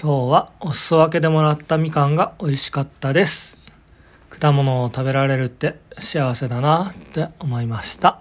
今日はお裾分けでもらったみかんが美味しかったです。果物を食べられるって幸せだなって思いました。